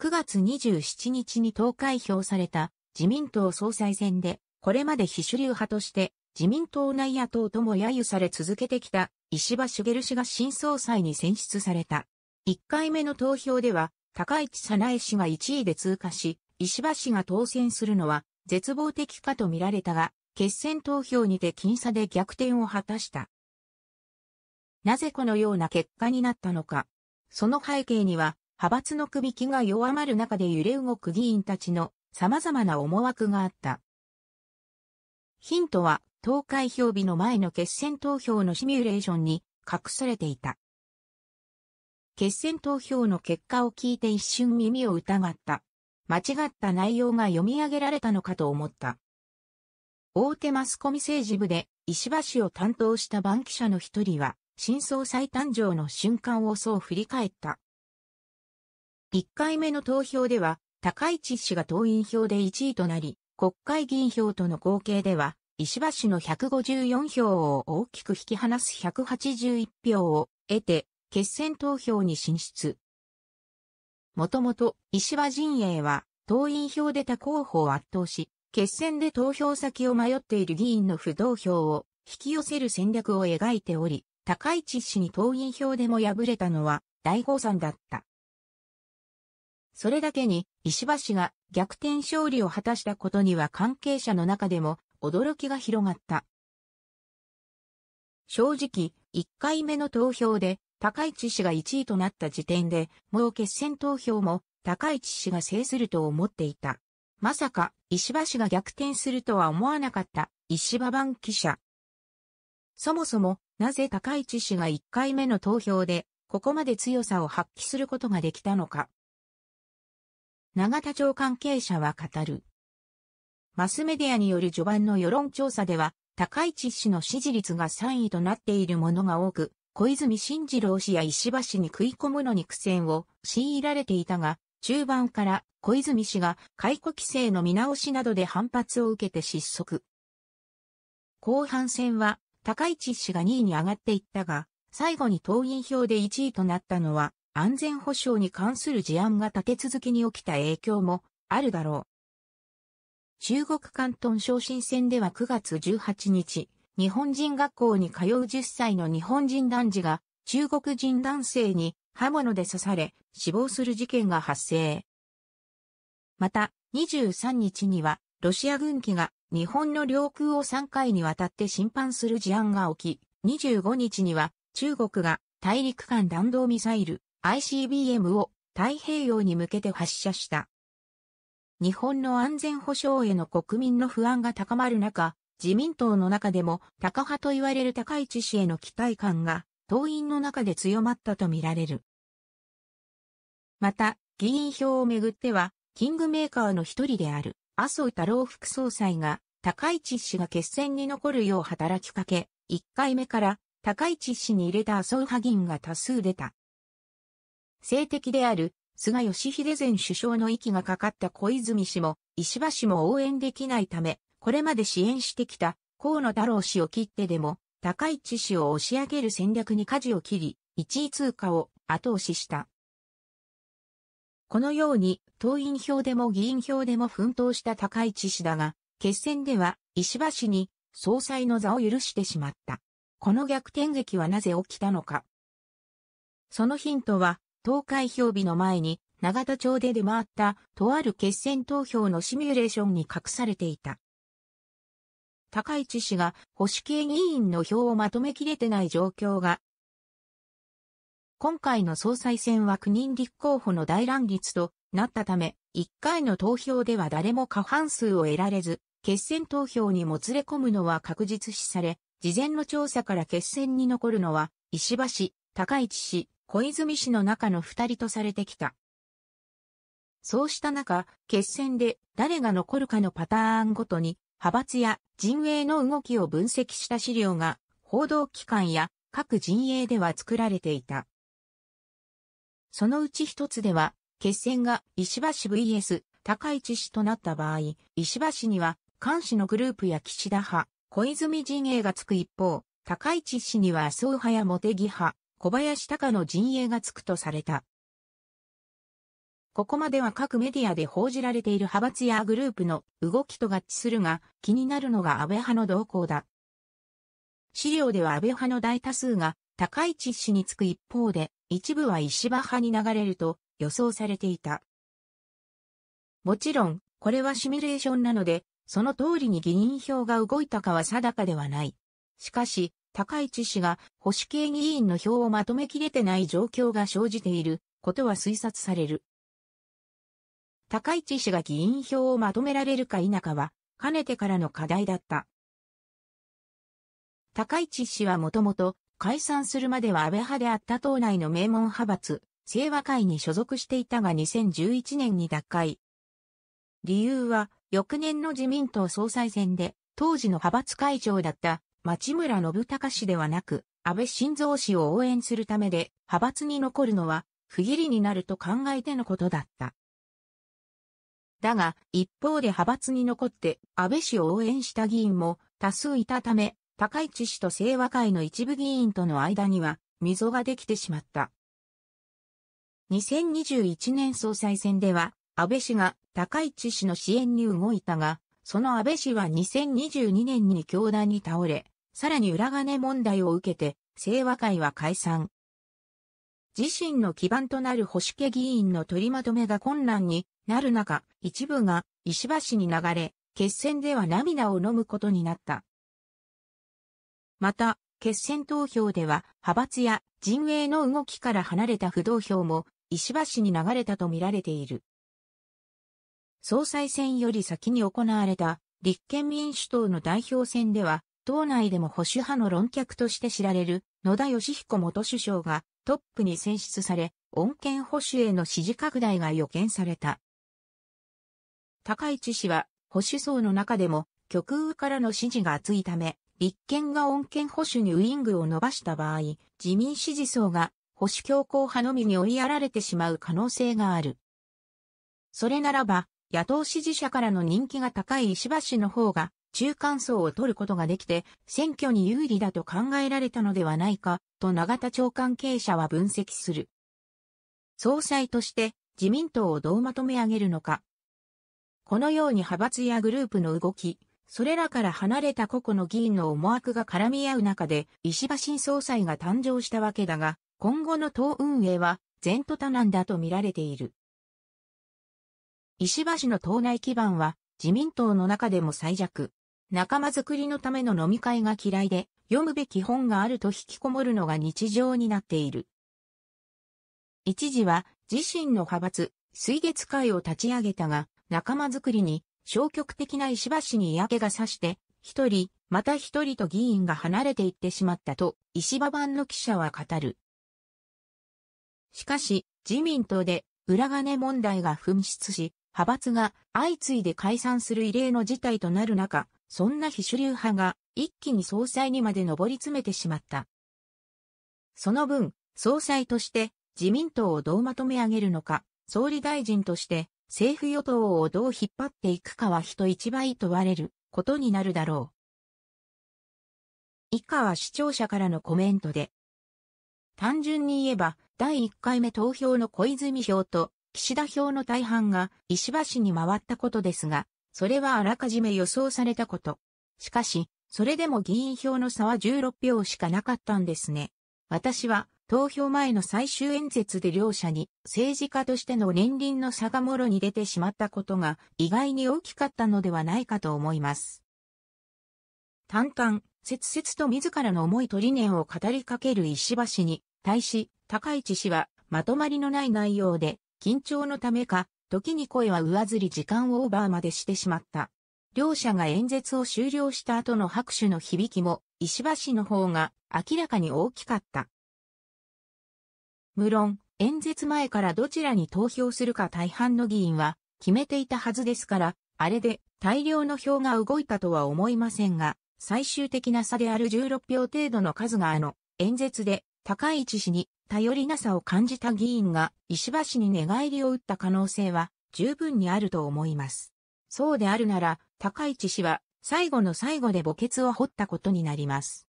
9月27日に投開票された自民党総裁選で、これまで非主流派として自民党内野党とも揶揄され続けてきた石破茂氏が新総裁に選出された。1回目の投票では、高市早苗氏が1位で通過し、石破氏が当選するのは絶望的かと見られたが、決選投票にて僅差で逆転を果たした。なぜこのような結果になったのか。その背景には、派閥の首気が弱まる中で揺れ動く議員たちの様々な思惑があった。ヒントは、投開票日の前の決選投票のシミュレーションに隠されていた。決選投票の結果を聞いて一瞬耳を疑った。間違った内容が読み上げられたのかと思った。大手マスコミ政治部で石破氏を担当した番記者の一人は、真相再誕生の瞬間をそう振り返った。1回目の投票では、高市氏が党員票で1位となり、国会議員票との合計では、石破氏の154票を大きく引き離す181票を得て、決選投票に進出。もともと、石破陣営は、党員票で他候補を圧倒し、決選で投票先を迷っている議員の不動票を引き寄せる戦略を描いており、高市氏に党員票でも敗れたのは大誤算だった。それだけに、石破氏が逆転勝利を果たしたことには関係者の中でも驚きが広がった。正直、1回目の投票で高市氏が1位となった時点で、もう決選投票も高市氏が制すると思っていた。まさか石破氏が逆転するとは思わなかった石破版記者。そもそもなぜ高市氏が1回目の投票でここまで強さを発揮することができたのか。永田町関係者は語る。マスメディアによる序盤の世論調査では、高市氏の支持率が3位となっているものが多く、小泉進次郎氏や石破氏に食い込むのに苦戦を強いられていたが、中盤から小泉氏が解雇規制の見直しなどで反発を受けて失速。後半戦は高市氏が2位に上がっていったが、最後に党員票で1位となったのは安全保障に関する事案が立て続けに起きた影響もあるだろう。中国関東昇進戦では9月18日、日本人学校に通う10歳の日本人男児が中国人男性に刃物で刺され死亡する事件が発生。また、23日にはロシア軍機が日本の領空を3回にわたって侵犯する事案が起き、25日には中国が大陸間弾道ミサイル ICBM を太平洋に向けて発射した。日本の安全保障への国民の不安が高まる中、自民党の中でも高派と言われる高市氏への期待感が党員の中で強まったとみられる。また、議員票をめぐっては、キングメーカーの一人である麻生太郎副総裁が高市氏が決戦に残るよう働きかけ、1回目から高市氏に入れた麻生派議員が多数出た。政敵である菅義偉前首相の息がかかった小泉氏も石破氏も応援できないため、これまで支援してきた河野太郎氏を切ってでも高市氏を押し上げる戦略に舵を切り、1位通過を後押しした。このように党員票でも議員票でも奮闘した高市氏だが、決戦では石破氏に総裁の座を許してしまった。この逆転劇はなぜ起きたのか。そのヒントは投開票日の前に、長田町で出回った、とある決選投票のシミュレーションに隠されていた。高市氏が保守系議員の票をまとめきれてない状況が、今回の総裁選は9人立候補の大乱立となったため、1回の投票では誰も過半数を得られず、決選投票にもつれ込むのは確実視され、事前の調査から決選に残るのは、石破氏、高市氏、小泉氏の中の二人とされてきた。そうした中、決戦で誰が残るかのパターンごとに、派閥や陣営の動きを分析した資料が、報道機関や各陣営では作られていた。そのうち一つでは、決戦が石橋 VS 高市氏となった場合、石橋には菅氏のグループや岸田派、小泉陣営がつく一方、高市氏には麻生派や茂木派、小林隆の陣営がつくとされた。ここまでは各メディアで報じられている派閥やグループの動きと合致するが、気になるのが安倍派の動向だ。資料では安倍派の大多数が高市氏につく一方で、一部は石破派に流れると予想されていた。もちろん、これはシミュレーションなので、その通りに議員票が動いたかは定かではない。しかし、高市氏が保守系議員の票をまとめきれてない状況が生じていることは推察される。高市氏が議員票をまとめられるか否かは、かねてからの課題だった。高市氏はもともと解散するまでは安倍派であった党内の名門派閥、清和会に所属していたが2011年に脱会。理由は、翌年の自民党総裁選で、当時の派閥会長だった町村信孝氏ではなく、安倍晋三氏を応援するためで、派閥に残るのは、不義理になると考えてのことだった。だが、一方で派閥に残って安倍氏を応援した議員も多数いたため、高市氏と清和会の一部議員との間には溝ができてしまった。2021年総裁選では、安倍氏が高市氏の支援に動いたが、その安倍氏は2022年に教団に倒れ、さらに裏金問題を受けて、清和会は解散。自身の基盤となる保守家議員の取りまとめが困難になる中、一部が石破氏に流れ、決戦では涙を飲むことになった。また、決選投票では、派閥や陣営の動きから離れた不動票も石破氏に流れたとみられている。総裁選より先に行われた立憲民主党の代表選では、党内でも保守派の論客として知られる野田義彦元首相がトップに選出され、穏健保守への支持拡大が予見された。高市氏は保守層の中でも極右からの支持が厚いため、立憲が穏健保守にウイングを伸ばした場合、自民支持層が保守強硬派のみに追いやられてしまう可能性がある。それならば、野党支持者からの人気が高い石破氏の方が、中間層を取ることができて、選挙に有利だと考えられたのではないか、と永田町関係者は分析する。総裁として自民党をどうまとめ上げるのか。このように派閥やグループの動き、それらから離れた個々の議員の思惑が絡み合う中で、石破新総裁が誕生したわけだが、今後の党運営は、前途多難だと見られている。石破氏の党内基盤は自民党の中でも最弱。仲間づくりのための飲み会が嫌いで、読むべき本があると引きこもるのが日常になっている。一時は自身の派閥、水月会を立ち上げたが、仲間づくりに消極的な石破氏に嫌気がさして、一人、また一人と議員が離れていってしまったと、石破版の記者は語る。しかし、自民党で裏金問題が噴出し、派閥が相次いで解散する異例の事態となる中、そんな非主流派が一気に総裁にまで上り詰めてしまった。その分、総裁として自民党をどうまとめ上げるのか、総理大臣として政府与党をどう引っ張っていくかは人一倍問われることになるだろう。以下は視聴者からのコメントで。単純に言えば、第1回目投票の小泉票と岸田票の大半が石破氏に回ったことですが、それはあらかじめ予想されたこと。しかし、それでも議員票の差は16票しかなかったんですね。私は投票前の最終演説で両者に政治家としての年輪の差がもろに出てしまったことが意外に大きかったのではないかと思います。単々、切々と自らの思いと理念を語りかける石破氏に対し、高市氏はまとまりのない内容で緊張のためか、時に声は上ずり時間をオーバーまでしてしまった。両者が演説を終了した後の拍手の響きも、石破氏の方が明らかに大きかった。無論、演説前からどちらに投票するか大半の議員は決めていたはずですから、あれで大量の票が動いたとは思いませんが、最終的な差である16票程度の数があの演説で高市氏に頼りなさを感じた議員が石破氏に寝返りを打った可能性は十分にあると思います。そうであるなら、高市氏は最後の最後で墓穴を掘ったことになります。